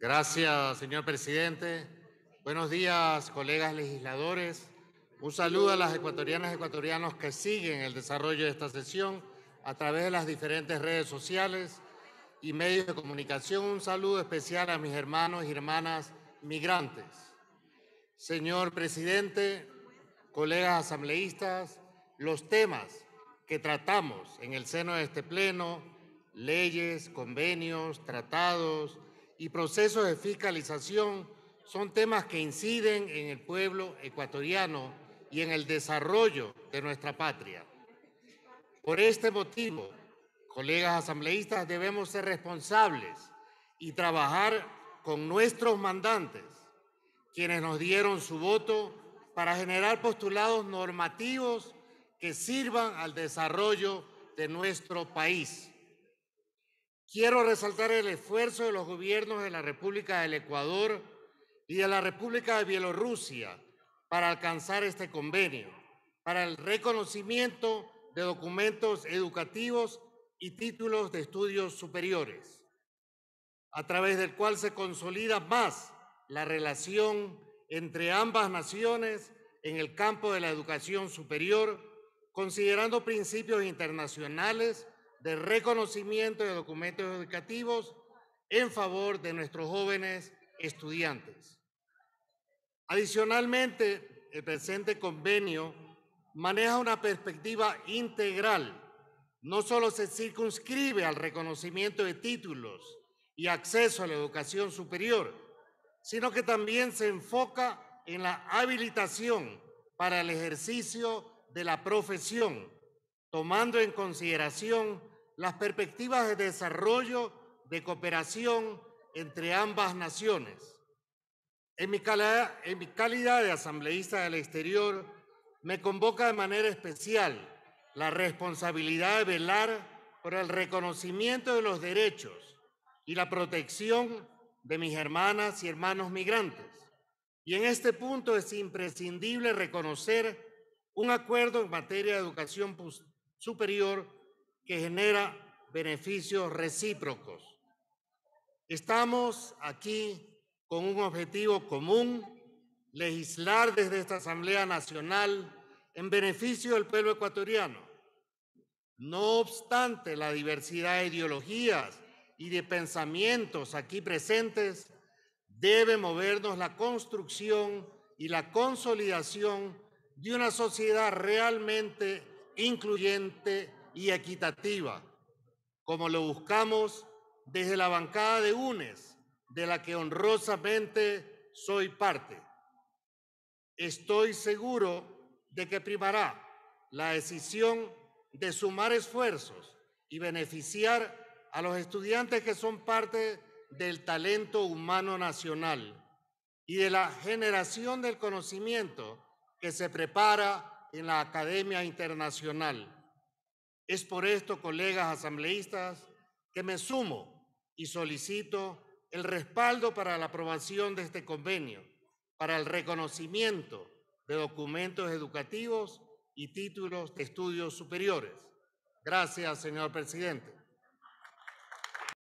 Gracias, señor presidente. Buenos días, colegas legisladores. Un saludo a las ecuatorianas y ecuatorianos que siguen el desarrollo de esta sesión a través de las diferentes redes sociales y medios de comunicación. Un saludo especial a mis hermanos y hermanas migrantes. Señor presidente, colegas asambleístas, los temas que tratamos en el seno de este pleno Leyes, convenios, tratados y procesos de fiscalización son temas que inciden en el pueblo ecuatoriano y en el desarrollo de nuestra patria. Por este motivo, colegas asambleístas, debemos ser responsables y trabajar con nuestros mandantes, quienes nos dieron su voto para generar postulados normativos que sirvan al desarrollo de nuestro país. Quiero resaltar el esfuerzo de los gobiernos de la República del Ecuador y de la República de Bielorrusia para alcanzar este convenio, para el reconocimiento de documentos educativos y títulos de estudios superiores, a través del cual se consolida más la relación entre ambas naciones en el campo de la educación superior, considerando principios internacionales de reconocimiento de documentos educativos en favor de nuestros jóvenes estudiantes. Adicionalmente, el presente convenio maneja una perspectiva integral. No solo se circunscribe al reconocimiento de títulos y acceso a la educación superior, sino que también se enfoca en la habilitación para el ejercicio de la profesión, tomando en consideración las perspectivas de desarrollo de cooperación entre ambas naciones. En mi, calidad, de asambleísta del exterior, me convoca de manera especial la responsabilidad de velar por el reconocimiento de los derechos y la protección de mis hermanas y hermanos migrantes. Y en este punto es imprescindible reconocer un acuerdo en materia de educación superior que genera beneficios recíprocos. Estamos aquí con un objetivo común, legislar desde esta Asamblea Nacional en beneficio del pueblo ecuatoriano. No obstante la diversidad de ideologías y de pensamientos aquí presentes, debe movernos la construcción y la consolidación de una sociedad realmente incluyente y equitativa, como lo buscamos desde la bancada de UNES, de la que honrosamente soy parte. Estoy seguro de que primará la decisión de sumar esfuerzos y beneficiar a los estudiantes que son parte del talento humano nacional y de la generación del conocimiento que se prepara en la Academia Internacional es por esto, colegas asambleístas, que me sumo y solicito el respaldo para la aprobación de este convenio, para el reconocimiento de documentos educativos y títulos de estudios superiores. Gracias, señor presidente.